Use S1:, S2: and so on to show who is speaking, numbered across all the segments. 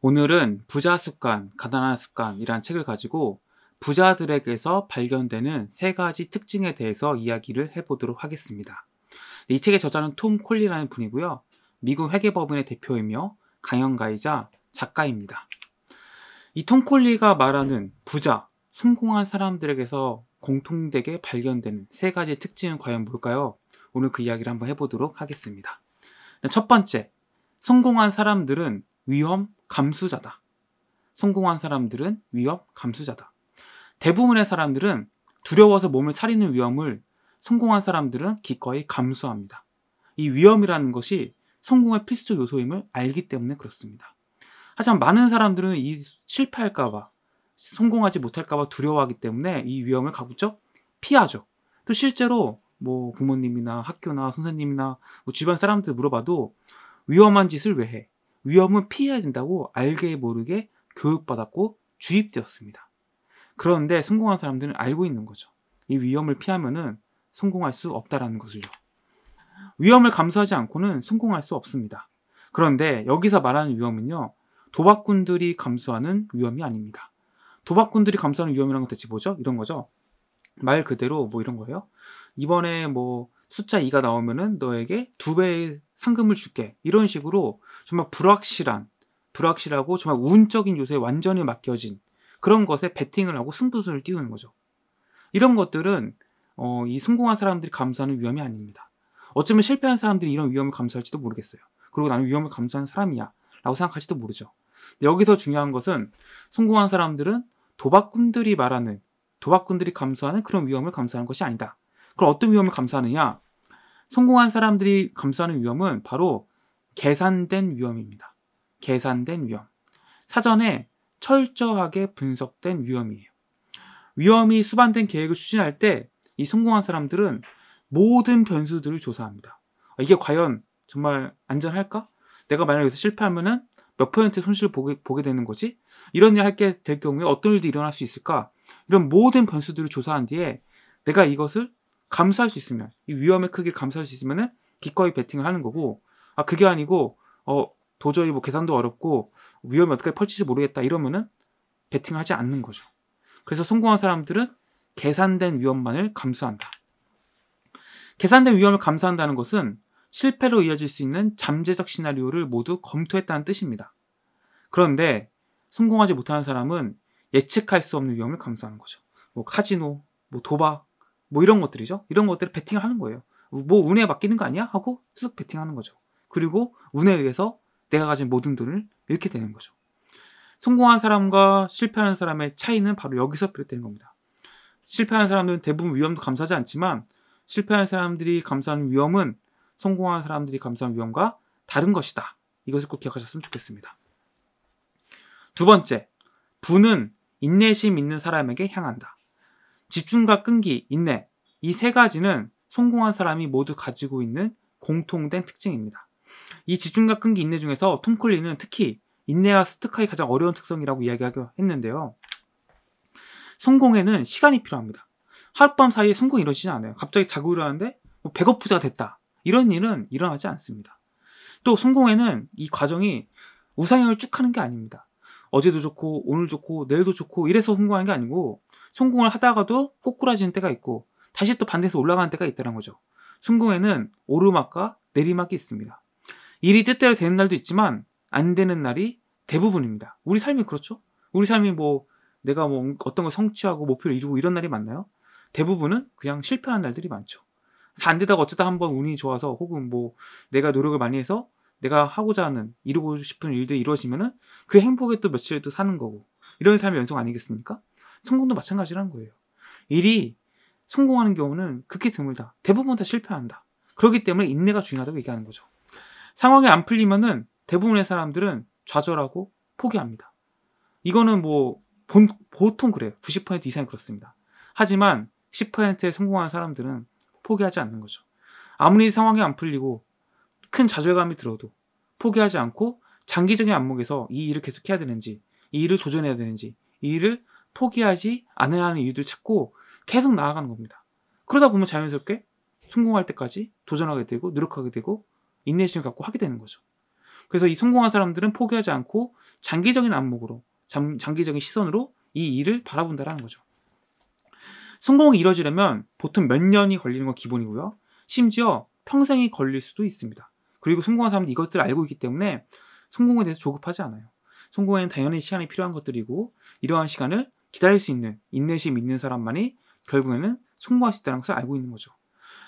S1: 오늘은 부자 습관, 가난한 습관이란 책을 가지고 부자들에게서 발견되는 세 가지 특징에 대해서 이야기를 해보도록 하겠습니다. 이 책의 저자는 톰 콜리라는 분이고요. 미국 회계법인의 대표이며 강연가이자 작가입니다. 이 톰 콜리가 말하는 부자, 성공한 사람들에게서 공통되게 발견되는 세 가지 특징은 과연 뭘까요? 오늘 그 이야기를 한번 해보도록 하겠습니다. 네, 첫 번째, 성공한 사람들은 위험, 감수자다. 성공한 사람들은 위협 감수자다. 대부분의 사람들은 두려워서 몸을 사리는 위험을 성공한 사람들은 기꺼이 감수합니다. 이 위험이라는 것이 성공의 필수 요소임을 알기 때문에 그렇습니다. 하지만 많은 사람들은 이 실패할까봐, 성공하지 못할까봐 두려워하기 때문에 이 위험을 가급적 피하죠. 또 실제로 뭐 부모님이나 학교나 선생님이나 뭐 주변 사람들 물어봐도 위험한 짓을 왜 해? 위험은 피해야 된다고 알게 모르게 교육받았고 주입되었습니다. 그런데 성공한 사람들은 알고 있는 거죠. 이 위험을 피하면은 성공할 수 없다라는 것을요. 위험을 감수하지 않고는 성공할 수 없습니다. 그런데 여기서 말하는 위험은요, 도박꾼들이 감수하는 위험이 아닙니다. 도박꾼들이 감수하는 위험이란 건 대체 뭐죠? 이런 거죠. 말 그대로 뭐 이런 거예요. 이번에 뭐 숫자 2가 나오면은 너에게 두 배의 상금을 줄게. 이런 식으로 정말 불확실한, 불확실하고 정말 운적인 요소에 완전히 맡겨진 그런 것에 베팅을 하고 승부수를 띄우는 거죠. 이런 것들은 어, 이 성공한 사람들이 감수하는 위험이 아닙니다. 어쩌면 실패한 사람들이 이런 위험을 감수할지도 모르겠어요. 그리고 나는 위험을 감수하는 사람이야 라고 생각할지도 모르죠. 여기서 중요한 것은 성공한 사람들은 도박꾼들이 말하는 도박꾼들이 감수하는 그런 위험을 감수하는 것이 아니다. 그럼 어떤 위험을 감수하느냐? 성공한 사람들이 감수하는 위험은 바로 계산된 위험입니다. 계산된 위험. 사전에 철저하게 분석된 위험이에요. 위험이 수반된 계획을 추진할 때 이 성공한 사람들은 모든 변수들을 조사합니다. 아, 이게 과연 정말 안전할까? 내가 만약 여기서 실패하면은 몇 퍼센트 손실을 보게, 보게 되는 거지? 이런 일 하게 될 경우에 어떤 일도 일어날 수 있을까? 이런 모든 변수들을 조사한 뒤에 내가 이것을 감수할 수 있으면 이 위험의 크기를 감수할 수있으면 기꺼이 베팅을 하는 거고 아 그게 아니고 어 도저히 뭐 계산도 어렵고 위험이 어떻게 펼칠지 모르겠다 이러면은 베팅을 하지 않는 거죠. 그래서 성공한 사람들은 계산된 위험만을 감수한다. 계산된 위험을 감수한다는 것은 실패로 이어질 수 있는 잠재적 시나리오를 모두 검토했다는 뜻입니다. 그런데 성공하지 못하는 사람은 예측할 수 없는 위험을 감수하는 거죠. 뭐 카지노, 뭐 도박, 뭐 이런 것들이죠. 이런 것들을 베팅을 하는 거예요. 뭐 운에 맡기는 거 아니야? 하고 쑥 베팅하는 거죠. 그리고 운에 의해서 내가 가진 모든 돈을 잃게 되는 거죠. 성공한 사람과 실패하는 사람의 차이는 바로 여기서 비롯되는 겁니다. 실패하는 사람들은 대부분 위험도 감수하지 않지만 실패하는 사람들이 감수하는 위험은 성공한 사람들이 감수하는 위험과 다른 것이다. 이것을 꼭 기억하셨으면 좋겠습니다. 두 번째, 부는 인내심 있는 사람에게 향한다. 집중과 끈기, 인내, 이 세 가지는 성공한 사람이 모두 가지고 있는 공통된 특징입니다. 이 지중각 끈기 인내 중에서 톰콜리는 특히 인내와 스트카이 가장 어려운 특성이라고 이야기하기로 했는데요. 성공에는 시간이 필요합니다. 하룻밤 사이에 성공이 이루어지지 않아요. 갑자기 자고 일어나는데 뭐 백업 부자가 됐다. 이런 일은 일어나지 않습니다. 또 성공에는 이 과정이 우상향을 쭉 하는 게 아닙니다. 어제도 좋고 오늘 좋고 내일도 좋고 이래서 성공하는 게 아니고 성공을 하다가도 꼬꾸라지는 때가 있고 다시 또 반대해서 올라가는 때가 있다는 거죠. 성공에는 오르막과 내리막이 있습니다. 일이 뜻대로 되는 날도 있지만 안 되는 날이 대부분입니다. 우리 삶이 그렇죠? 우리 삶이 뭐 내가 뭐 어떤 걸 성취하고 목표를 이루고 이런 날이 많나요? 대부분은 그냥 실패하는 날들이 많죠. 다안 되다가 어쩌다 한번 운이 좋아서 혹은 뭐 내가 노력을 많이 해서 내가 하고자 하는 이루고 싶은 일들이 이루어지면은 그 행복에 또 며칠 또 사는 거고 이런 삶의 연속 아니겠습니까? 성공도 마찬가지라는 거예요. 일이 성공하는 경우는 극히 드물다. 대부분 다 실패한다. 그렇기 때문에 인내가 중요하다고 얘기하는 거죠. 상황이 안 풀리면은 대부분의 사람들은 좌절하고 포기합니다. 이거는 뭐 본, 보통 그래요. 90% 이상이 그렇습니다. 하지만 10%에 성공한 사람들은 포기하지 않는 거죠. 아무리 상황이 안 풀리고 큰 좌절감이 들어도 포기하지 않고 장기적인 안목에서 이 일을 계속 해야 되는지, 이 일을 도전해야 되는지, 이 일을 포기하지 않으야 하는 이유들 찾고 계속 나아가는 겁니다. 그러다 보면 자연스럽게 성공할 때까지 도전하게 되고 노력하게 되고 인내심을 갖고 하게 되는 거죠. 그래서 이 성공한 사람들은 포기하지 않고 장기적인 안목으로 장, 기적인 시선으로 이 일을 바라본다라는 거죠. 성공이 이루어지려면 보통 몇 년이 걸리는 건 기본이고요. 심지어 평생이 걸릴 수도 있습니다. 그리고 성공한 사람들이 이것들을 알고 있기 때문에 성공에 대해서 조급하지 않아요. 성공에는 당연히 시간이 필요한 것들이고 이러한 시간을 기다릴 수 있는 인내심 있는 사람만이 결국에는 성공할 수 있다는 것을 알고 있는 거죠.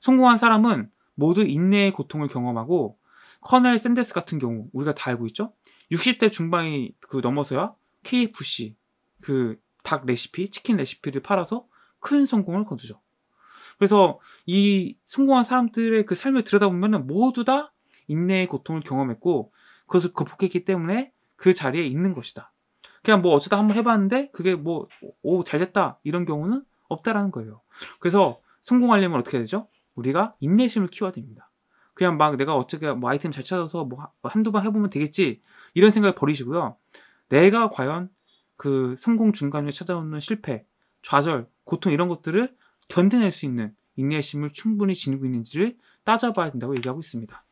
S1: 성공한 사람은 모두 인내의 고통을 경험하고 커넬 샌데스 같은 경우 우리가 다 알고 있죠. 60대 중반이 그 넘어서야 KFC 그 닭 레시피, 치킨 레시피를 팔아서 큰 성공을 거두죠. 그래서 이 성공한 사람들의 그 삶을 들여다보면 모두 다 인내의 고통을 경험했고 그것을 극복했기 그 때문에 그 자리에 있는 것이다. 그냥 뭐 어쩌다 한번 해봤는데 그게 뭐 오 잘됐다 이런 경우는 없다라는 거예요. 그래서 성공하려면 어떻게 해야 되죠? 우리가 인내심을 키워야 됩니다. 그냥 막 내가 어떻게 뭐 아이템 잘 찾아서 뭐, 뭐 한두 번 해보면 되겠지 이런 생각을 버리시고요. 내가 과연 그 성공 중간에 찾아오는 실패, 좌절, 고통 이런 것들을 견뎌낼 수 있는 인내심을 충분히 지니고 있는지를 따져봐야 된다고 얘기하고 있습니다.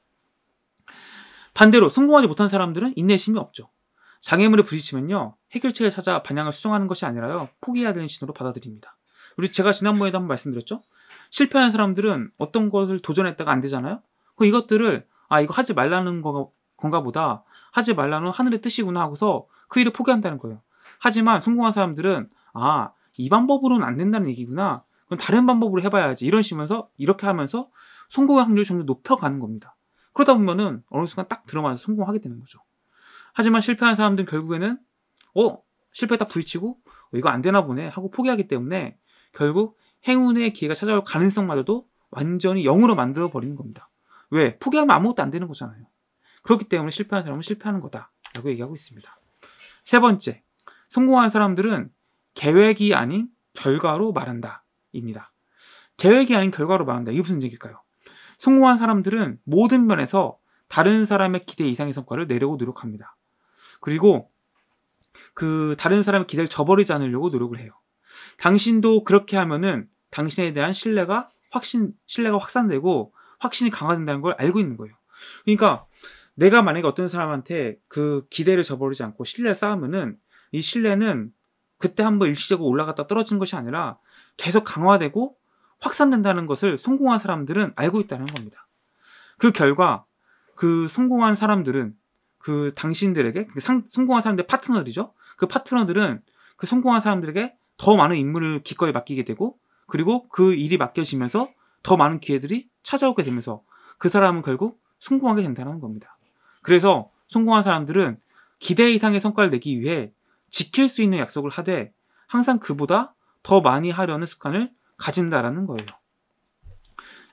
S1: 반대로 성공하지 못한 사람들은 인내심이 없죠. 장애물에 부딪히면요 해결책을 찾아 반향을 수정하는 것이 아니라요 포기해야 되는 신호로 받아들입니다. 우리 제가 지난번에도 한번 말씀드렸죠. 실패한 사람들은 어떤 것을 도전했다가 안 되잖아요? 그 이것들을 아 이거 하지 말라는 건가 보다 하지 말라는 하늘의 뜻이구나 하고서 그 일을 포기한다는 거예요. 하지만 성공한 사람들은 아 이 방법으로는 안 된다는 얘기구나. 그럼 다른 방법으로 해봐야지 이런 식면서 이렇게 하면서 성공의 확률이 점점 높여가는 겁니다. 그러다 보면은 어느 순간 딱 들어맞아서 성공하게 되는 거죠. 하지만 실패한 사람들은 결국에는 어 실패에 딱 부딪히고 어, 이거 안 되나 보네 하고 포기하기 때문에 결국 행운의 기회가 찾아올 가능성마저도 완전히 0으로 만들어 버리는 겁니다. 왜? 포기하면 아무것도 안 되는 거잖아요. 그렇기 때문에 실패하는 사람은 실패하는 거다라고 얘기하고 있습니다. 세 번째, 성공한 사람들은 계획이 아닌 결과로 말한다입니다. 계획이 아닌 결과로 말한다. 이게 무슨 얘기일까요? 성공한 사람들은 모든 면에서 다른 사람의 기대 이상의 성과를 내려고 노력합니다. 그리고 그 다른 사람의 기대를 저버리지 않으려고 노력을 해요. 당신도 그렇게 하면은 당신에 대한 신뢰가 확신, 신뢰가 확산되고 확신이 강화된다는 걸 알고 있는 거예요. 그러니까 내가 만약에 어떤 사람한테 그 기대를 저버리지 않고 신뢰를 쌓으면은 이 신뢰는 그때 한번 일시적으로 올라갔다 떨어진 것이 아니라 계속 강화되고 확산된다는 것을 성공한 사람들은 알고 있다는 겁니다. 그 결과 그 성공한 사람들은 그 당신들에게 그 상, 성공한 사람들의 파트너들이죠. 그 파트너들은 그 성공한 사람들에게 더 많은 임무를 기꺼이 맡기게 되고 그리고 그 일이 맡겨지면서 더 많은 기회들이 찾아오게 되면서 그 사람은 결국 성공하게 된다는 겁니다. 그래서 성공한 사람들은 기대 이상의 성과를 내기 위해 지킬 수 있는 약속을 하되 항상 그보다 더 많이 하려는 습관을 가진다라는 거예요.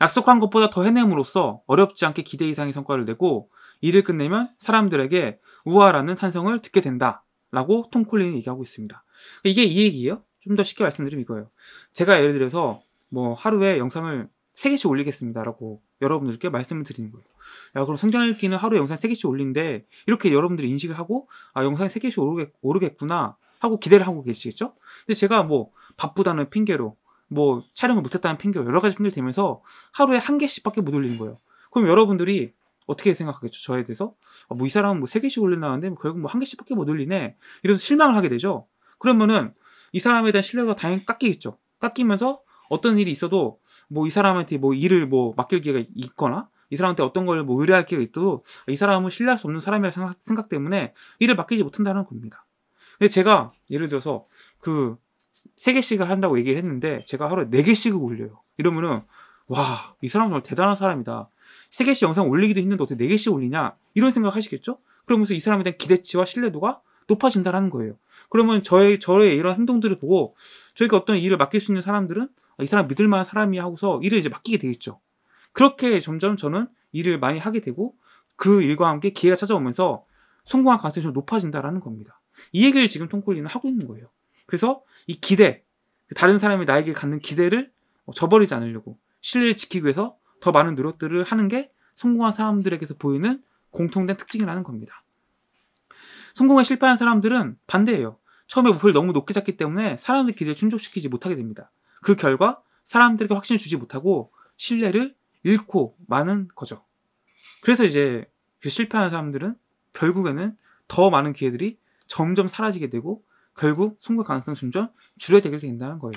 S1: 약속한 것보다 더 해냄으로써 어렵지 않게 기대 이상의 성과를 내고 일을 끝내면 사람들에게 우아라는 탄성을 듣게 된다라고 톰 콜린이 얘기하고 있습니다. 이게 이 얘기예요. 좀더 쉽게 말씀드리면 이거예요. 제가 예를 들어서 뭐 하루에 영상을 3개씩 올리겠습니다라고 여러분들께 말씀을 드리는 거예요. 야, 그럼 성경 읽기는 하루에 영상 3개씩 올린데 이렇게 여러분들이 인식을 하고 아, 영상이 3개씩 오르겠, 오르겠구나 하고 기대를 하고 계시겠죠? 근데 제가 뭐 바쁘다는 핑계로 뭐 촬영을 못했다는 핑계로 여러 가지 핑계를 대면서 하루에 한 개씩밖에 못 올리는 거예요. 그럼 여러분들이 어떻게 생각하겠죠? 저에 대해서 아, 뭐 이 사람은 뭐3 개씩 올린다는데 뭐 결국 뭐한 개씩밖에 못 올리네 이러서 실망을 하게 되죠. 그러면은 이 사람에 대한 신뢰가 당연히 깎이겠죠. 깎이면서 어떤 일이 있어도 뭐 이 사람한테 뭐 일을 뭐 맡길 기회가 있거나 이 사람한테 어떤 걸 뭐 의뢰할 기회가 있어도 이 사람은 신뢰할 수 없는 사람이라 생각, 생각 때문에 일을 맡기지 못한다는 겁니다. 근데 제가 예를 들어서 그 세개씩을 한다고 얘기를 했는데 제가 하루에 네개씩을 올려요. 이러면은 와, 이 사람 은 정말 대단한 사람이다. 세개씩 영상 올리기도 힘든데 어떻게 네개씩 올리냐? 이런 생각 하시겠죠? 그러면서 이 사람에 대한 기대치와 신뢰도가 높아진다라는 거예요. 그러면 저의 저의 이런 행동들을 보고 저희가 어떤 일을 맡길 수 있는 사람들은 아, 이 사람 믿을 만한 사람이 야 하고서 일을 이제 맡기게 되겠죠. 그렇게 점점 저는 일을 많이 하게 되고 그 일과 함께 기회가 찾아오면서 성공한 가능성이 좀 높아진다라는 겁니다. 이 얘기를 지금 톰콜리는 하고 있는 거예요. 그래서 이 기대, 그 다른 사람이 나에게 갖는 기대를 어, 저버리지 않으려고 신뢰를 지키기 위해서 더 많은 노력들을 하는 게 성공한 사람들에게서 보이는 공통된 특징이라는 겁니다. 성공에 실패한 사람들은 반대예요. 처음에 목표를 너무 높게 잡기 때문에 사람들 기대를 충족시키지 못하게 됩니다. 그 결과 사람들에게 확신을 주지 못하고 신뢰를 잃고 마는 거죠. 그래서 이제 그 실패하는 사람들은 결국에는 더 많은 기회들이 점점 사라지게 되고 결국 성공 가능성 순전 줄여되게 된다는 거예요.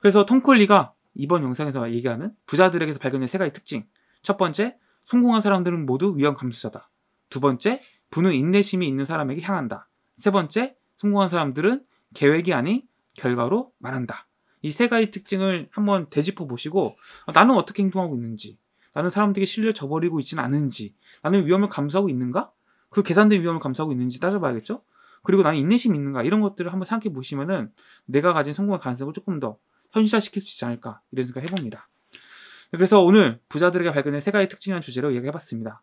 S1: 그래서 톰콜리가 이번 영상에서 얘기하는 부자들에게서 발견된 세 가지 특징. 첫 번째, 성공한 사람들은 모두 위험 감수자다. 두 번째, 부는 인내심이 있는 사람에게 향한다. 세 번째, 성공한 사람들은 계획이 아닌 결과로 말한다. 이 세 가지 특징을 한번 되짚어 보시고 어, 나는 어떻게 행동하고 있는지, 나는 사람들에게 신뢰를 저버리고 있지는 않은지, 나는 위험을 감수하고 있는가? 그 계산된 위험을 감수하고 있는지 따져봐야겠죠? 그리고 나는 인내심 이 있는가? 이런 것들을 한번 생각해 보시면은 내가 가진 성공의 가능성을 조금 더 현실화시킬 수 있지 않을까? 이런 생각 을 해봅니다. 네, 그래서 오늘 부자들에게 발견된 세 가지 특징이라는 주제로 이야기해봤습니다.